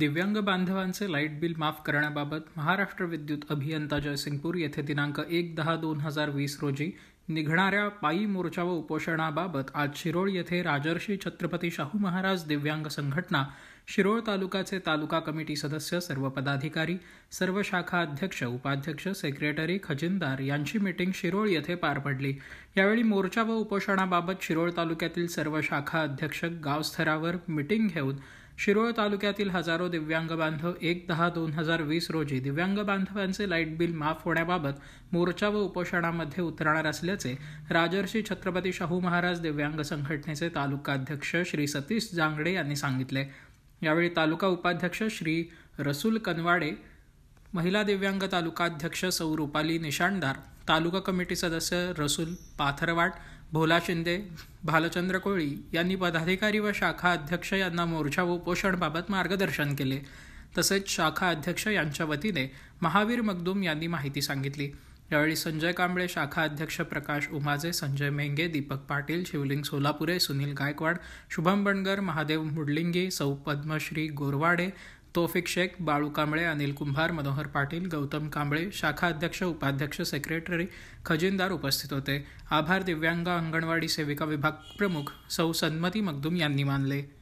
दिव्यांग बांधवांचे light bill माफ करण्याबाबत महाराष्ट्र विद्युत अभियंता जयसिंगपूर येथे दिनांक एक दहा दोन हजार वीस रोजी निघणाऱ्या पायी मोर्चा व उपोषणाबाबत आज शिरोळ येथे राजर्षी छत्रपती शाहू महाराज दिव्यांग संघटना शिरोळ तालुकाचे तालुका कमिटी सदस्य सर्व पदाधिकारी सर्व शाखा अध्यक्ष उपाध्यक्ष सेक्रेटरी खजिनदार यांची मीटिंग शिरोळ येथे पार पडली यावेळी मोर्चा व उपोषणाबाबत शिरोळ तालुक्यातील सर्व शाखा अध्यक्ष गावस्तरावर मीटिंग घेऊन शिरोळ तालुक्यातील हजारो दिव्यांग बांधव एक दहा दोन हजार वीस रोजी दिव्यांग बांधवांचे लाईट बिल माफ होण्याबाबत मोर्चा व उपोषणामध्ये उतरणार असल्याचे राजर्षी छत्रपती शाहू महाराज दिव्यांग संघटनेचे तालुकाध्यक्ष श्री सतीश जांगडे यांनी सांगितले यावेळी तालुका उपाध्यक्ष श्री रसूल कनवाडे महिला दिव्यांग तालुकाध्यक्ष सौ रुपाली निशाणदार तालुका कमिटी सदस्य रसूल पाथरवाट भोला शिंदे भालचंद्र कोळी यांनी पदाधिकारी व शाखा अध्यक्ष यांना मोर्चा व उपोषणबाबत मार्गदर्शन केले तसेच शाखा अध्यक्ष यांच्या वतीने महावीर मगदूम यांनी माहिती सांगितली यावेळी संजय कांबळे शाखा अध्यक्ष प्रकाश उमाजे संजय मेंगे दीपक पाटील शिवलिंग सोलापुरे सुनील गायकवाड शुभम बणगर महादेव मुडलिंगे सौ पद्मश्री गोरवाडे तोफिक शेख बाळू कांबळे अनिल कुंभार मनोहर पाटील गौतम कांबळे शाखा अध्यक्ष उपाध्यक्ष सेक्रेटरी खजिनदार उपस्थित होते आभार दिव्यांग अंगणवाडी सेविका विभाग प्रमुख सौ सन्मती मगदूम यांनी मानले